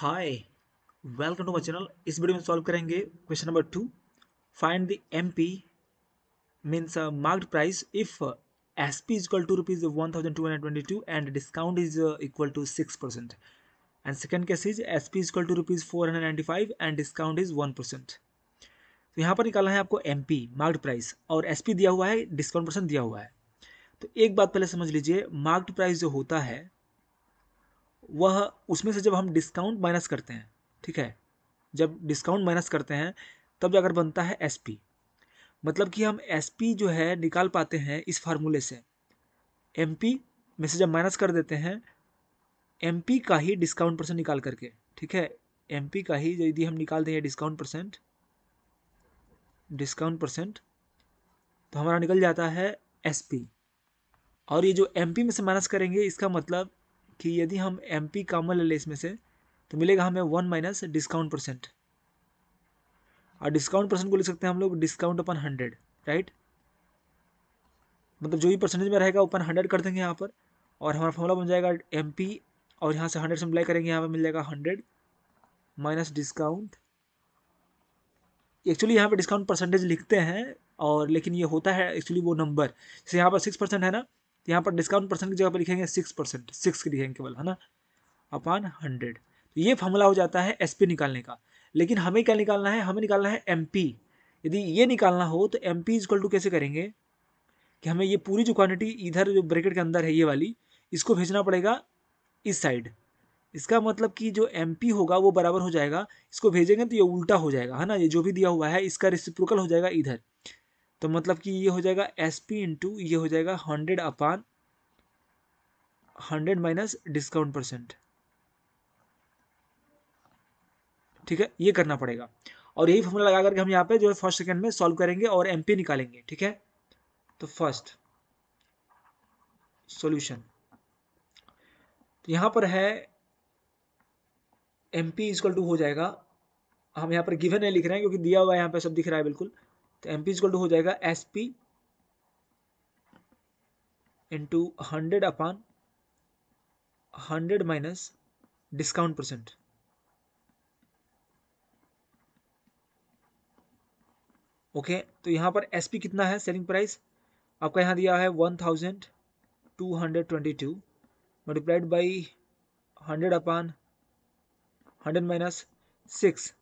hi welcome to my channel इस video में solve करेंगे question number two find the MP means a marked price if S P is equal to rupees one thousand two hundred twenty two and discount is equal to six percent and second case is S P is equal to rupees four hundred ninety five and discount is one percent तो यहाँ पर निकालना है आपको M P marked price और S P दिया हुआ है डिस्काउंट परसेंट दिया हुआ है तो एक बात पहले समझ लीजिए मार्क्ड प्राइस जो होता है वह उसमें से जब हम डिस्काउंट माइनस करते हैं ठीक है जब डिस्काउंट माइनस करते हैं तब जाकर बनता है एस पी मतलब कि हम एस पी जो है निकाल पाते हैं इस फार्मूले से एम पी में से जब माइनस कर देते हैं एम पी का ही डिस्काउंट परसेंट निकाल करके ठीक है एम पी का ही यदि हम निकाल देंगे डिस्काउंट परसेंट डिस्काउंट परसेंट तो हमारा निकल जाता है एस पी और ये जो एम पी में से माइनस करेंगे इसका मतलब कि यदि हम एम पी कामन ले लें इसमें से तो मिलेगा हमें वन माइनस डिस्काउंट परसेंट और डिस्काउंट परसेंट को लिख सकते हैं हम लोग डिस्काउंट अपन हंड्रेड राइट मतलब जो भी परसेंटेज में रहेगा ओपन हंड्रेड कर देंगे यहाँ पर और हमारा फॉर्मूला बन जाएगा एम पी और यहाँ से हंड्रेड से अप्लाई करेंगे यहाँ पर मिल जाएगा हंड्रेड माइनस डिस्काउंट एक्चुअली यहाँ पर डिस्काउंट परसेंटेज लिखते हैं और लेकिन ये होता है एक्चुअली वो नंबर जैसे यहाँ पर सिक्स परसेंट है ना तो यहाँ पर डिस्काउंट परसेंट की जगह पर लिखेंगे सिक्स परसेंट सिक्स लिखेंगे केवल है ना अपॉन हंड्रेड तो ये फॉर्मूला हो जाता है एस निकालने का लेकिन हमें क्या निकालना है हमें निकालना है एम यदि ये निकालना हो तो एम पी इक्वल टू कैसे करेंगे कि हमें ये पूरी जो क्वान्टिटी इधर जो ब्रैकेट के अंदर है ये वाली इसको भेजना पड़ेगा इस साइड इसका मतलब कि जो एम पी होगा वो बराबर हो जाएगा इसको भेजेंगे तो ये उल्टा हो जाएगा है ना ये जो भी दिया हुआ है इसका रिसिप्रोकल हो जाएगा इधर तो मतलब कि ये हो जाएगा एस पी इंटू ये हो जाएगा hundred upon hundred minus discount percent ठीक है ये करना पड़ेगा और यही फॉर्मूला लगा करके हम यहाँ पे जो है फर्स्ट सेकंड में सॉल्व करेंगे और एमपी निकालेंगे ठीक है तो फर्स्ट सॉल्यूशन तो यहां पर है एम पी इजकल टू हो जाएगा हम यहाँ पर गिवन है लिख रहे हैं क्योंकि दिया हुआ है यहाँ पे सब दिख रहा है बिल्कुल तो एम पी टू हो जाएगा S P into hundred upon hundred minus discount percent okay तो यहां पर एस पी कितना है सेलिंग प्राइस आपका यहां दिया है one thousand two hundred twenty two multiplied by hundred upon hundred minus six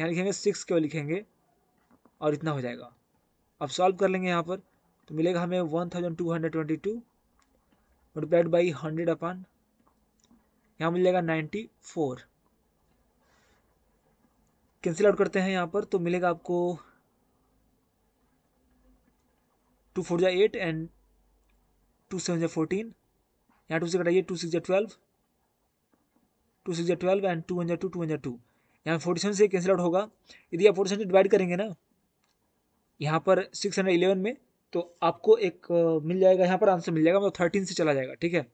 यहाँ लिखेंगे सिक्स क्यों लिखेंगे और इतना हो जाएगा अब सॉल्व कर लेंगे यहाँ पर तो मिलेगा हमें one thousand two hundred twenty two multiplied by hundred upon यहाँ मिलेगा नाइन्टी फोर कैंसिल आउट करते हैं यहाँ पर तो मिलेगा आपको टू फोर जै एट एंड टू सेवन जै फोर्टीन यहाँ टू से कटाइए टू सिक्स जै ट्वेल्व टू सिक्स जै ट्वेल्व एंड टू वन जै टू टू वन जै टू यहाँ फोर्टी सेवन से कैंसिल आउट होगा यदि आप फोर्टी सेवन से डिवाइड करेंगे ना यहाँ पर सिक्स हंड्रेड इलेवन में तो आपको एक मिल जाएगा यहाँ पर आंसर मिल जाएगा मतलब थर्टीन से चला जाएगा ठीक है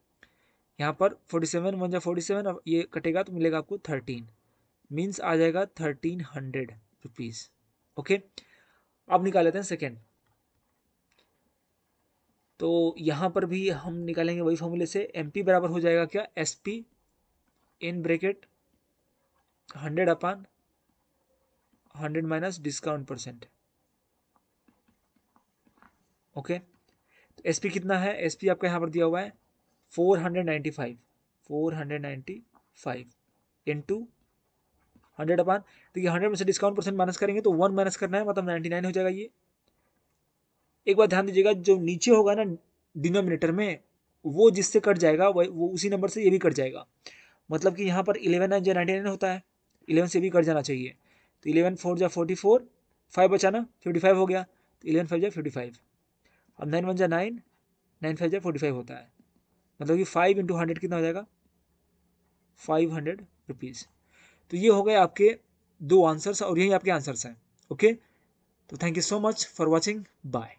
यहाँ पर फोर्टी सेवन वन जा फोर्टी सेवन अब ये कटेगा तो मिलेगा आपको थर्टीन मीन्स आ जाएगा थर्टीन हंड्रेड रुपीज़ ओके अब निकाल लेते हैं सेकेंड तो यहाँ पर भी हम निकालेंगे वही फॉर्मूले से एम पी बराबर हो जाएगा क्या S P in bracket hundred upon hundred minus discount percent okay तो एस पी कितना है एस पी आपका यहाँ पर दिया हुआ है four hundred ninety five four hundred ninety five into hundred upon देखिए हंड्रेड में से डिस्काउंट परसेंट माइनस करेंगे तो वन माइनस करना है मतलब नाइन्टी नाइन हो जाएगा ये एक बार ध्यान दीजिएगा जो नीचे होगा ना डिनोमिनेटर में वो जिससे कट जाएगा वह वो उसी नंबर से ये भी कट जाएगा मतलब कि यहाँ पर इलेवन नाइन जो नाइन्टी नाइन होता है इलेवन से भी कट जाना चाहिए तो इलेवन फोर जो फोर्टी फोर फाइव बचाना फिफ्टी फाइव हो गया तो इलेवन फाइव जो फिफ्टी फाइव अब नाइन वन जा नाइन नाइन फाइव जा फोर्टी फाइव होता है मतलब कि फाइव इंटू हंड्रेड कितना हो जाएगा फाइव हंड्रेड रुपीज़ तो ये हो गए आपके दो आंसर्स और यही आपके आंसर्स हैं ओके तो thank you so much for watching bye